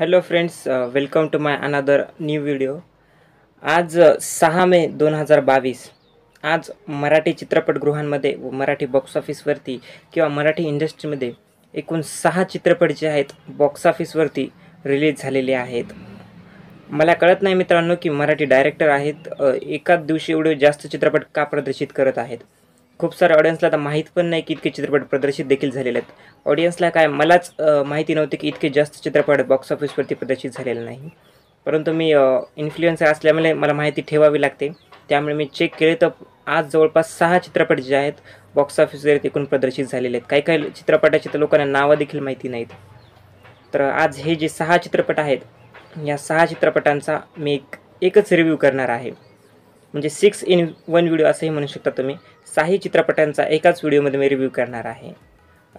hello friends welcome to my another new video आज uh, सहा मे दोन हजार बावीस आज मराठी चित्रपटगृहांमध्ये व मराठी बॉक्स ऑफिसवरती किंवा मराठी इंडस्ट्रीमध्ये एकूण सहा चित्रपट जे आहेत बॉक्स ऑफिसवरती रिलीज झालेले आहेत मला कळत नाही मित्रांनो की मराठी डायरेक्टर आहेत uh, एकाच दिवशी एवढे जास्त चित्रपट का प्रदर्शित करत आहेत खूप सारे ऑडियन्सला आता माहीत पण नाही की इतके चित्रपट प्रदर्शित देखील झालेले आहेत ऑडियन्सला काय मलाच माहिती नव्हती की इतके जास्त चित्रपट बॉक्स ऑफिसवरती प्रदर्शित झालेले नाही परंतु मी इन्फ्लुएन्सर असल्यामुळे मला माहिती ठेवावी लागते त्यामुळे मी चेक केले तर आज जवळपास सहा चित्रपट जे आहेत बॉक्स ऑफिसवर एकूण प्रदर्शित झालेले आहेत काही काही चित्रपटाची तर लोकांना नावं देखील माहिती नाहीत तर आज हे जे सहा चित्रपट आहेत या सहा चित्रपटांचा मी एक एकच रिव्ह्यू करणार आहे म्हणजे सिक्स इन वन व्हिडिओ असंही म्हणू शकता तुम्ही साही चित्रपटांचा एकाच व्हिडिओमध्ये मी रिव्ह्यू करणार आहे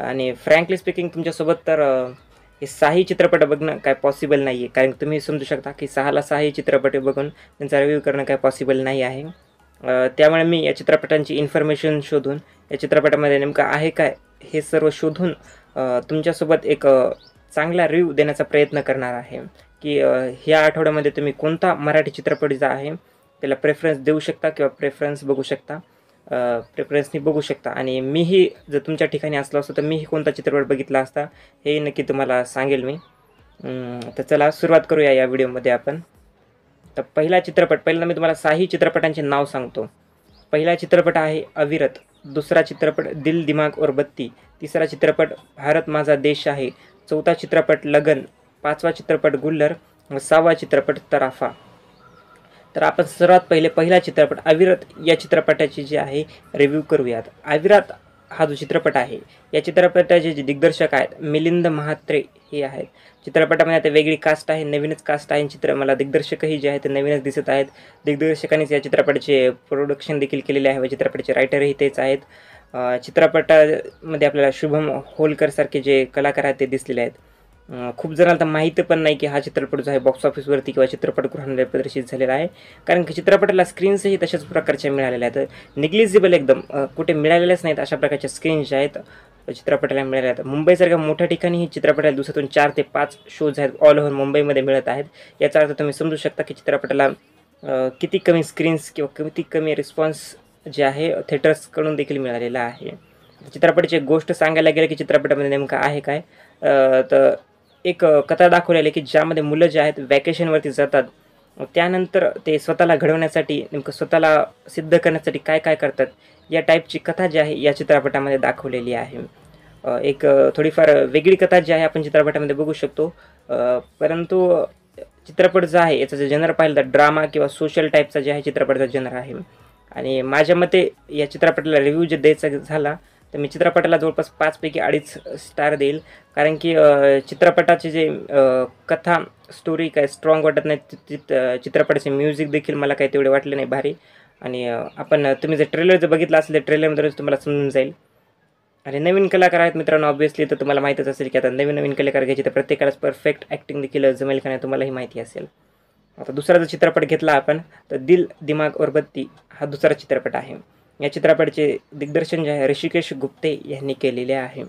आणि फ्रँकली स्पीकिंग तुमच्यासोबत तर हे साही चित्रपट बघणं काय पॉसिबल नाही आहे कारण तुम्ही समजू शकता की सहाला साही चित्रपट बघून त्यांचा रिव्ह्यू करणं काय पॉसिबल नाही आहे त्यामुळे मी या चित्रपटांची इन्फॉर्मेशन शोधून या चित्रपटामध्ये नेमकं आहे काय हे सर्व शोधून तुमच्यासोबत एक चांगला रिव्ह्यू देण्याचा प्रयत्न करणार आहे की ह्या आठवड्यामध्ये तुम्ही कोणता मराठी चित्रपट जो आहे त्याला प्रेफरन्स देऊ शकता किंवा प्रेफरन्स बघू शकता प्रेफरन्सनी बघू शकता आणि मीही जर तुमच्या ठिकाणी असलो असतो तर मीही कोणता चित्रपट बघितला असता हे नक्की तुम्हाला सांगेल मी तर चला सुरुवात करूया या व्हिडिओमध्ये आपण तर पहिला चित्रपट पहिल्यांदा मी तुम्हाला साही चित्रपटांचे नाव सांगतो पहिला चित्रपट आहे अविरत दुसरा चित्रपट दिल दिमाग और बत्ती तिसरा चित्रपट भारत माझा देश आहे चौथा चित्रपट लगन पाचवा चित्रपट गुल्लर व सहावा चित्रपट तराफा तर आपण सर्वात पहिले पहिला चित्रपट अविरत या चित्रपटाची जी आहे रिव्ह्यू करूयात अविरत हा जो चित्रपट आहे या चित्रपटाचे जे दिग्दर्शक आहेत मिलिंद महात्रे हे आहेत चित्रपटामध्ये आता वेगळी कास्ट आहे नवीनच कास्ट आहे चित्र मला दिग्दर्शकही जे आहेत ते नवीनच दिसत आहेत दिग्दर्शकानेच या चित्रपटाचे प्रोडक्शन देखील केलेले आहे व चित्रपटाचे रायटरही तेच आहेत चित्रपटामध्ये आपल्याला शुभम होलकरसारखे जे कलाकार आहेत ते दिसलेले आहेत खूप जणांना माहीत पण नाही की हा चित्रपट जो आहे बॉक्स ऑफिसवरती किंवा चित्रपटगृहांमध्ये प्रदर्शित झालेला आहे कारण की चित्रपटाला स्क्रीन्सही तशाच प्रकारच्या मिळालेल्या आहेत निग्लिजिबल एकदम कुठे मिळालेल्याच नाहीत अशा प्रकारच्या स्क्रीन्स ज्या आहेत चित्रपटाला मिळाल्या आहेत मुंबईसारख्या मोठ्या ठिकाणी ही चित्रपटाला दिवसातून चार ते पाच शोज आहेत ऑल ओव्हर मुंबईमध्ये मिळत आहेत याचा अर्थ तुम्ही समजू शकता की चित्रपटाला किती कमी स्क्रीन्स किंवा किती कमी रिस्पॉन्स जे आहे थिएटर्सकडून देखील मिळालेला आहे चित्रपटाची गोष्ट सांगायला गेलं की चित्रपटामध्ये नेमकं आहे काय तर एक कथा दाखवलेली आहे की ज्यामध्ये मुलं जे आहेत वॅकेशनवरती जातात त्यानंतर ते स्वतःला घडवण्यासाठी नेमकं स्वतःला सिद्ध करण्यासाठी काय काय करतात या टाईपची कथा जी आहे या चित्रपटामध्ये दाखवलेली आहे एक थोडीफार वेगळी कथा जी आहे आपण चित्रपटामध्ये बघू शकतो परंतु चित्रपट जो आहे याचा जे जनर पाहिलं तर ड्रामा किंवा सोशल टाईपचा जे आहे चित्रपटाचा जनर आहे आणि माझ्या मते या चित्रपटाला रिव्ह्यू जे द्यायचा झाला तर मी चित्रपटाला जवळपास पाचपैकी अडीच स्टार देईल कारण की चित्रपटाची जे कथा स्टोरी काय स्ट्रॉंग वाटत नाही चित्रपटाचे म्युझिक देखील मला काही तेवढे वाटले नाही भारी आणि आपण तुम्ही जर ट्रेलर जर बघितला असेल तर ट्रेलरमधूनच तुम्हाला समजून जाईल आणि नवीन कलाकार आहेत मित्रांनो ऑब्वियसली तर तुम्हाला माहीतच असेल की आता नवीन नवीन कलाकार घ्यायचे तर प्रत्येकालाच परफेक्ट ॲक्टिंग देखील जमेल का नाही तुम्हालाही माहिती असेल आता दुसरा जर चित्रपट घेतला आपण तर दिल दिमाग और बत्ती हा दुसरा चित्रपट आहे या चित्रपटाचे दिग्दर्शन जे आहे ऋषिकेश गुप्ते यांनी केलेले आहे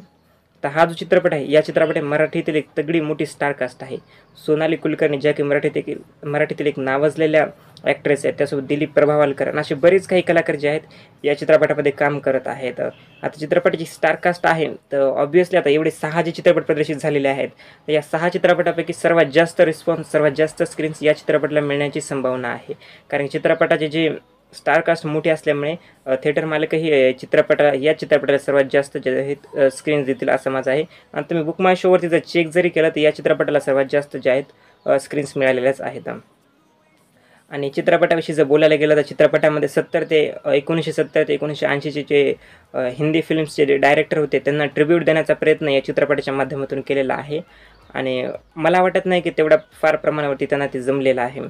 तर हा जो चित्रपट आहे या चित्रपटात मराठीतील एक तगडी मोठी स्टारकास्ट आहे सोनाली कुलकर्णी ज्या की मराठीतील मराठीतील एक नावाजलेल्या ॲक्ट्रेस आहेत त्यासोबत दिलीप प्रभावालकर आणि असे बरेच काही कलाकार जे आहेत या चित्रपटामध्ये काम करत आहेत आता चित्रपटाची स्टारकास्ट आहे तर ऑब्व्हियसली आता एवढे सहा जे चित्रपट प्रदर्शित झालेले आहेत तर या सहा चित्रपटापैकी सर्वात जास्त रिस्पॉन्स सर्वात जास्त स्क्रीन्स या चित्रपटाला मिळण्याची संभावना आहे कारण चित्रपटाचे जे स्टारकास्ट मोठे असल्यामुळे थिएटर मालकही चित्रपट या चित्रपटाला सर्वात जास्त जे आहेत स्क्रीन्स देतील असं माझा आहे आणि तुम्ही बुक माय शोवरती जर चेक जरी केलं तर या चित्रपटाला सर्वात जास्त जे आहेत स्क्रीन्स मिळालेल्याच आहेत आणि चित्रपटाविषयी जर बोलायला गेलं तर चित्रपटामध्ये सत्तर ते एकोणीसशे सत्तर ते एकोणीसशे ऐंशीचे जे हिंदी फिल्म्सचे जे डायरेक्टर होते त्यांना ट्रिब्यूट देण्याचा प्रयत्न या चित्रपटाच्या माध्यमातून केलेला आहे आणि मला वाटत नाही की तेवढ्या फार प्रमाणावरती त्यांना ते जमलेलं आहे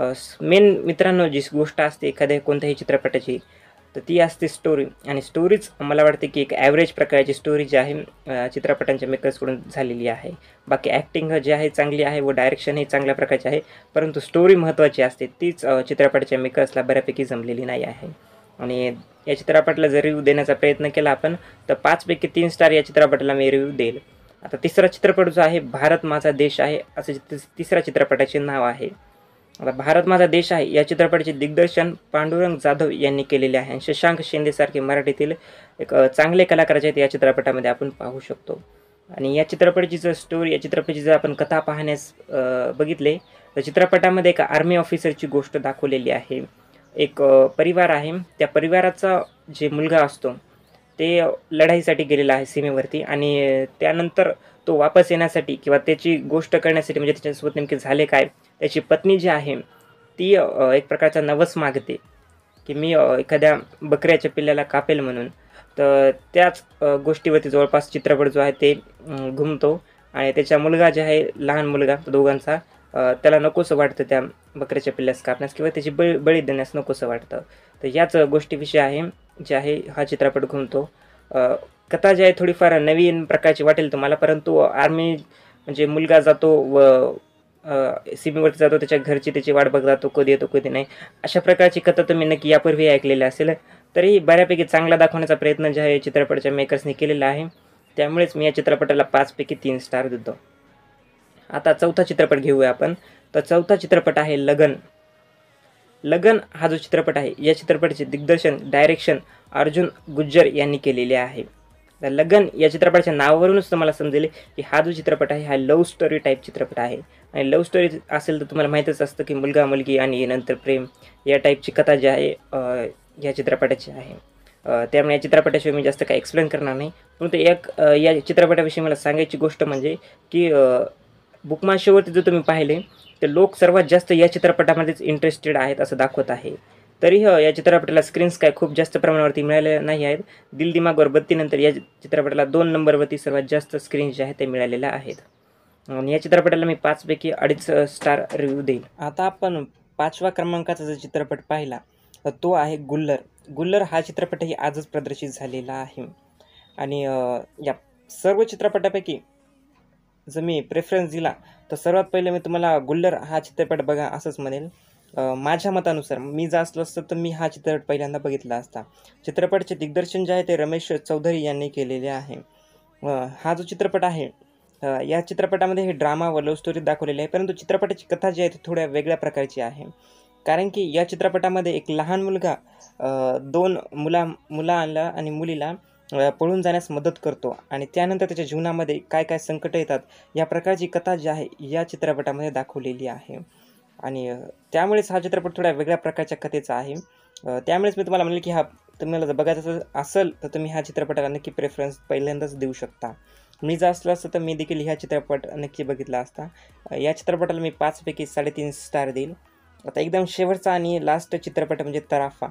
मेन मित्रांनो जी गोष्ट असते एखाद्या कोणत्याही चित्रपटाची तर ती असते स्टोरी आणि स्टोरीच मला वाटते की एक ॲव्हरेज प्रकारची स्टोरी जी आहे चित्रपटांच्या मेकर्सकडून झालेली आहे बाकी ॲक्टिंग जी आहे चांगली आहे व डायरेक्शन चांगल्या प्रकारचे आहे परंतु स्टोरी महत्त्वाची असते तीच चित्रपटाच्या मेकर्सला बऱ्यापैकी जमलेली नाही आहे आणि या चित्रपटाला जर रिव्ह्यू देण्याचा प्रयत्न केला आपण तर पाचपैकी तीन स्टार या चित्रपटाला मी रिव्ह्यू देईल आता तिसरा चित्रपट जो आहे भारत माझा देश आहे असं तिसऱ्या चित्रपटाचे नाव आहे आता भारत माझा देश आहे या चित्रपटाचे दिग्दर्शन पांडुरंग जाधव यांनी केलेले आहे शशांक शिंदेसारखे मराठीतील एक चांगले कलाकार आहेत या चित्रपटामध्ये आपण पाहू शकतो आणि या चित्रपटाची जर स्टोरी या चित्रपटाची जर आपण कथा पाहण्यास बघितले तर चित्रपटामध्ये एक आर्मी ऑफिसरची गोष्ट दाखवलेली आहे एक परिवार आहे त्या परिवाराचा जे मुलगा असतो ते लढाईसाठी गेलेला आहे सीमेवरती आणि त्यानंतर तो वापस येण्यासाठी किंवा त्याची गोष्ट करण्यासाठी म्हणजे त्याच्यासोबत नेमके झाले काय त्याची पत्नी जी आहे ती एक प्रकारचा नवस मागते की मी एखाद्या बकऱ्याच्या पिल्ल्याला कापेल म्हणून तर त्याच गोष्टीवरती जवळपास चित्रपट जो आहे ते घुमतो आणि त्याचा मुलगा जे आहे लहान मुलगा दोघांचा त्याला नकोसं वाटतं त्या बकऱ्याच्या पिल्ल्यास कापण्यास किंवा त्याची बळी बळी देण्यास नकोसं वाटतं तर याच गोष्टीविषयी आहे जे आहे हा चित्रपट घुमतो कथा जी आहे थोडीफार नवीन प्रकारची वाटेल तुम्हाला परंतु आर्मी म्हणजे मुलगा जातो व सीमेवरती जातो त्याच्या घरची त्याची वाट बघ तो कधी येतो कधी नाही अशा प्रकारची कथा तुम्ही नक्की यापूर्वी ऐकलेली असेल तरी बऱ्यापैकी चांगला दाखवण्याचा प्रयत्न जे आहे चित्रपटाच्या मेकर्सने केलेला आहे त्यामुळेच मी या चित्रपटाला पाचपैकी तीन स्टार देतो आता चौथा चित्रपट घेऊया आपण तर चौथा चित्रपट आहे लगन लगन हा जो चित्रपट आहे या चित्रपटाचे दिग्दर्शन डायरेक्शन अर्जुन गुज्जर यांनी केलेले आहे द लगन या चित्रपटाच्या नावावरूनच तुम्हाला समजेल की हा जो चित्रपट आहे हा लव्ह स्टोरी टाईप चित्रपट आहे आणि लव्ह स्टोरी असेल तर तुम्हाला माहीतच असतं की मुलगा मुलगी आणि नंतर प्रेम या टाईपची कथा जी आहे या चित्रपटाची आहे त्यामुळे या चित्रपटाशिवाय मी जास्त काही एक्सप्लेन करणार नाही परंतु एक या चित्रपटाविषयी मला सांगायची गोष्ट म्हणजे की बुकमाशोवरती जर तुम्ही पाहिले तर लोक सर्वात जास्त या चित्रपटामध्येच इंटरेस्टेड आहेत असं दाखवत आहे तरीही हो या चित्रपटाला स्क्रीन्स काय खूप जास्त प्रमाणावरती मिळालेल्या नाही आहेत दिल दिमागवर बत्तीनंतर या चित्रपटाला दोन नंबरवरती सर्वात जास्त स्क्रीन्स जे आहेत ते मिळालेल्या आहेत आणि या चित्रपटाला मी पाचपैकी अडीच स्टार रिव्ह्यू देईल आता आपण पाचव्या क्रमांकाचा जो चित्रपट पाहिला तो आहे गुल्लर गुल्लर हा चित्रपटही आजच प्रदर्शित झालेला आहे आणि या सर्व चित्रपटापैकी जर मी प्रेफरन्स दिला तर सर्वात पहिले मी तुम्हाला गुल्लर हा चित्रपट बघा असंच म्हणेल माझ्या मतानुसार मी जर असलो असतं तर मी हा चित्रपट पहिल्यांदा बघितला असता चित्रपटाचे दिग्दर्शन जे आहे ते रमेश चौधरी यांनी केलेले आहे हा जो चित्रपट आहे या चित्रपटामध्ये हे ड्रामा व लव्ह स्टोरी दाखवलेली आहे परंतु चित्रपटाची कथा जी आहे ती थोड्या वेगळ्या प्रकारची आहे कारण की या चित्रपटामध्ये एक लहान मुलगा दोन मुला मुलाला आणि मुलीला पळून जाण्यास मदत करतो आणि त्यानंतर त्याच्या जीवनामध्ये काय काय संकट येतात या प्रकारची कथा जी आहे या चित्रपटामध्ये दाखवलेली आहे आणि त्यामुळेच हा चित्रपट थोड्या वेगळ्या प्रकारच्या कथेचा आहे त्यामुळेच मी तुम्हाला म्हणेल की हा तुम्हाला जर बघायचं असेल तर तुम्ही ह्या चित्रपटाला नक्की प्रेफरन्स पहिल्यांदाच देऊ शकता मी जर असलं असतं तर मी देखील ह्या चित्रपट नक्की बघितला असता या चित्रपटाला मी पाचपैकी साडेतीन स्टार देईल आता एकदम शेवटचा आणि लास्ट चित्रपट म्हणजे तराफा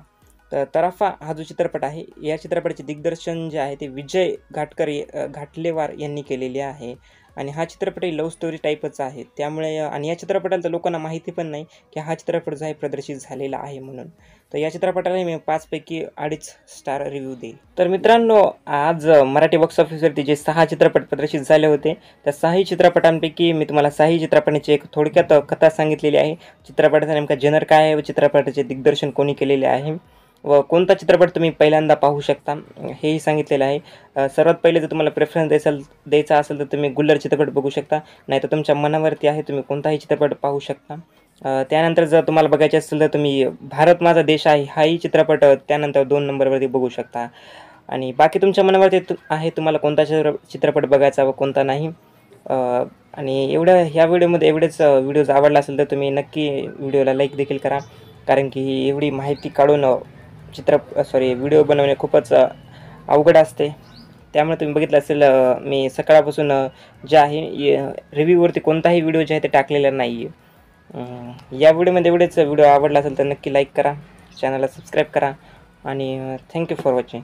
तर तराफा हा जो चित्रपट आहे या चित्रपटाचे दिग्दर्शन जे आहे ते विजय घाटकर घाटलेवार यांनी केलेले आहे आणि हा चित्रपटही लव्ह स्टोरी टाईपच आहे त्यामुळे आणि या चित्रपटाला तर लोकांना माहिती पण नाही की हा चित्रपट जो आहे प्रदर्शित झालेला आहे म्हणून तर या चित्रपटाला मी पाचपैकी अडीच स्टार रिव्ह्यू देईल तर मित्रांनो आज मराठी बॉक्स ऑफिसवरती जे सहा चित्रपट प्रदर्शित झाले होते त्या सहाही चित्रपटांपैकी मी तुम्हाला सहाही चित्रपटाची एक थोडक्यात कथा सांगितलेली आहे चित्रपटाचा नेमका जनर काय आहे व चित्रपटाचे दिग्दर्शन कोणी केलेले आहे व कोणता चित्रपट तुम्ही पहिल्यांदा पाहू शकता हेही सांगितलेलं आहे सर्वात पहिले जर तुम्हाला प्रेफरन्स द्यायचा द्यायचा असेल तर तुम्ही गुल्लर चित्रपट बघू शकता नाही तर तुमच्या मनावरती आहे तुम्ही कोणताही चित्रपट पाहू शकता त्यानंतर जर तुम्हाला बघायचे असेल तर तुम्ही भारत माझा देश आहे हाही चित्रपट त्यानंतर दोन नंबरवरती बघू शकता आणि बाकी तुमच्या मनावरती आहे तुम्हाला कोणता चित्र चित्रपट बघायचा व कोणता नाही आणि एवढ्या ह्या व्हिडिओमध्ये एवढेच व्हिडिओज आवडला असेल तर तुम्ही नक्की व्हिडिओला लाईक देखील करा कारण की ही एवढी माहिती काढून चित्र सॉरी व्हिडिओ बनवणे खूपच अवघड असते त्यामुळे तुम्ही बघितलं असेल मी सकाळपासून जे आहे रिव्ह्यूवरती कोणताही व्हिडिओ जे आहे ते टाकलेला नाही आहे या व्हिडिओमध्ये एवढेच व्हिडिओ आवडला असेल तर नक्की लाईक करा चॅनलला सबस्क्राईब करा आणि थँक्यू फॉर वॉचिंग